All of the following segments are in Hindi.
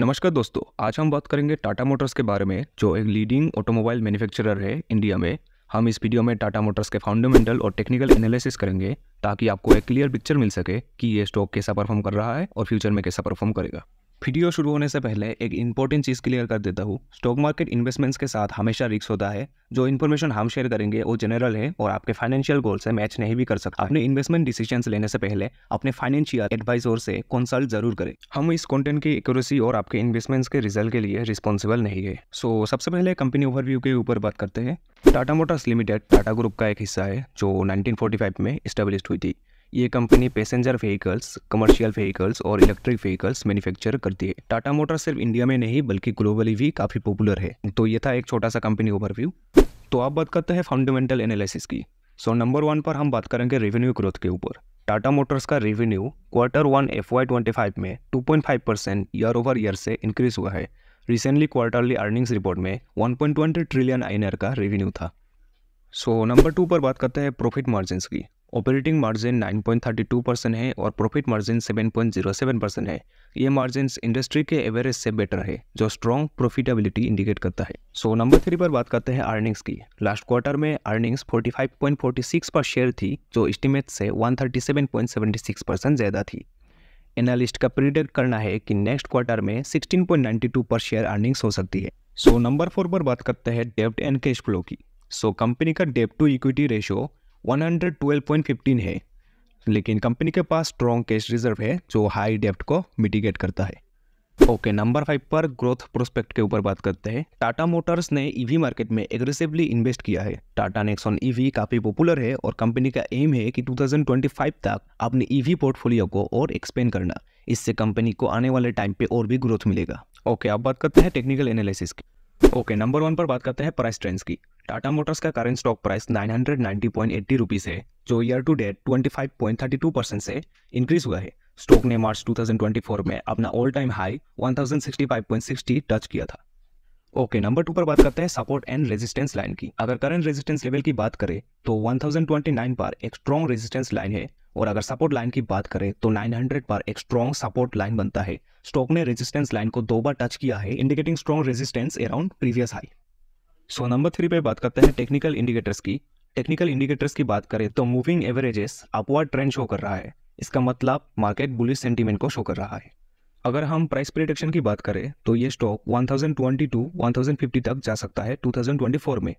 नमस्कार दोस्तों आज हम बात करेंगे टाटा मोटर्स के बारे में जो एक लीडिंग ऑटोमोबाइल मैन्युफैक्चरर है इंडिया में हम इस वीडियो में टाटा मोटर्स के फाउंडामेंटल और टेक्निकल एनालिसिस करेंगे ताकि आपको एक क्लियर पिक्चर मिल सके कि ये स्टॉक कैसा परफॉर्म कर रहा है और फ्यूचर में कैसा परफॉर्म करेगा वीडियो शुरू होने से पहले एक इंपॉर्टेंट चीज़ क्लियर कर देता हूँ स्टॉक मार्केट इन्वेस्टमेंट्स के साथ हमेशा रिस्क होता है जो इन्फॉर्मेशन हम शेयर करेंगे वो जनरल है और आपके फाइनेंशियल गोल से मैच नहीं भी कर सकता अपने इन्वेस्टमेंट डिसीजन लेने से पहले अपने फाइनेंशियल एडवाइजर से कंसल्ट जरूर करें हम इस कॉन्टेंट की एक्यूरेसी और आपके इन्वेस्टमेंट्स के रिजल्ट के लिए रिस्पॉन्सिबल नहीं है सो so, सबसे पहले कंपनी ओवरव्यू के ऊपर बात करते हैं Tata Motors Limited Tata group का एक हिस्सा है जो नाइनटीन में इस्टेब्लिश हुई थी ये company passenger vehicles commercial vehicles और इलेक्ट्रिक व्हीकल्स मैन्युफैक्चर करती है टाटा मोटर सिर्फ इंडिया में नहीं बल्कि ग्लोबली भी काफ़ी पॉपुलर है तो ये था एक छोटा सा कंपनी ओवरव्यू तो आप बात करते हैं फंडामेंटल एनालिसिस की सो नंबर वन पर हम बात करेंगे रेवेन्यू ग्रोथ के ऊपर टाटा मोटर्स का revenue quarter one F Y twenty five में two point five percent year over year से इंक्रीज हुआ है रिसेंटली क्वार्टरली अर्निंग्स रिपोर्ट में वन पॉइंट ट्वेंटी ट्रिलियन आई का रेवेन्यू था सो नंबर टू पर बात करते हैं प्रॉफिट मार्जिन की ऑपरेटिंग मार्जिन 9.32 परसेंट है और प्रॉफिट मार्जिन 7.07 परसेंट है ये मार्जिन इंडस्ट्री के एवरेज से बेटर है जो स्ट्रॉन्ग प्रॉफिटेबिलिटी इंडिकेट करता है सो नंबर थ्री पर बात करते हैं अर्निंग्स की लास्ट क्वार्टर में अर्निंग्स 45.46 पर शेयर थी जो इस्टीमेट से 137.76 परसेंट ज़्यादा थी एनालिस्ट का प्रिडिक्ट करना है कि नेक्स्ट क्वार्टर में 16.92 पर शेयर अर्निंग्स हो सकती है सो नंबर फोर पर बात करते हैं डेप्ट एंड कैश फ्लो की सो so, कंपनी का डेप्ट टू इक्विटी रेशियो 112.15 है लेकिन कंपनी के पास स्ट्रॉन्ग कैश रिजर्व है जो हाई डेप्ट को मिटिगेट करता है ओके नंबर फाइव पर ग्रोथ प्रोस्पेक्ट के ऊपर बात करते हैं टाटा मोटर्स ने ईवी e मार्केट में एग्रेसिवली इन्वेस्ट किया है टाटा नेक्सॉन ईवी काफ़ी पॉपुलर है और कंपनी का एम है कि 2025 तक अपने ईवी e पोर्टफोलियो को और एक्सपेंड करना इससे कंपनी को आने वाले टाइम पे और भी ग्रोथ मिलेगा ओके अब बात करते हैं टेक्निकल एनालिसिस की ओके नंबर वन पर बात करते हैं प्राइस ट्रेंड्स की टाटा मोटर्स का करेंट स्टॉक प्राइस 990.80 रुपीस है जो ईयर टू डेट 25.32 परसेंट से इंक्रीज हुआ है स्टॉक ने मार्च 2024 में अपना ऑल टाइम हाई 1065.60 टच किया था ओके नंबर टू पर बात करते हैं सपोर्ट एंड रेजिस्टेंस लाइन की अगर करंट रेजिस्टेंस लेवल की बात करें तो 1029 पर एक स्ट्रॉन्ग रेजिस्टेंस लाइन है और अगर सपोर्ट लाइन की बात करें तो 900 पर एक स्ट्रॉन्ग सपोर्ट लाइन बनता है स्टॉक ने रेजिस्टेंस लाइन को दो बार टच किया है indicating strong resistance around previous high so number three पे बात करते हैं टेक्निकल इंडिकेटर्स की टेक्निकल इंडिकेटर्स की बात करें तो moving averages upward trend show कर रहा है इसका मतलब मार्केट बुलिस सेंटीमेंट को शो कर रहा है अगर हम प्राइस प्रिडिक्शन की बात करें तो ये स्टॉक 1022, 1050 तक जा सकता है 2024 में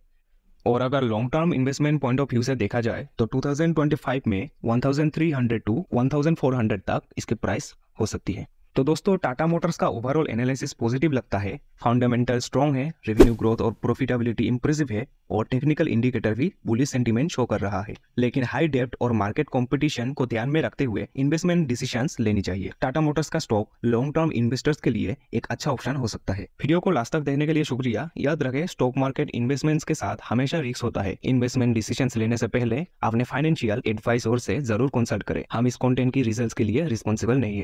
और अगर long term investment point of view से देखा जाए तो 2025 में 1300 टू 1400 तक इसकी प्राइस हो सकती है तो दोस्तों टाटा मोटर्स का ओवरऑल एनालिसिस पॉजिटिव लगता है फंडामेंटल स्ट्रॉन्ग है रेवेन्यू ग्रोथ और प्रॉफिटेबिलिटी इंप्रेसिव है और टेक्निकल इंडिकेटर भी बुलिस सेंटीमेंट शो कर रहा है लेकिन हाई डेप्ट और मार्केट कंपटीशन को ध्यान में रखते हुए इन्वेस्टमेंट डिसीजंस लेनी चाहिए टाटा मोटर्स का स्टॉक लॉन्ग टर्म इन्वेस्टर्स के लिए एक अच्छा ऑप्शन हो सकता है वीडियो को लास्ट तक देखने के लिए शुक्रिया याद रखे स्टॉक मार्केट इन्वेस्टमेंट्स के साथ हमेशा रिस्क होता है इन्वेस्टमेंट डिसीजन लेने से पहले अपने फाइनेंशियल एडवाइस और से जरूर कंसल्ट करें हम इस कॉन्टेंट की रिजल्ट के लिए रिस्पॉन्सिबल नहीं है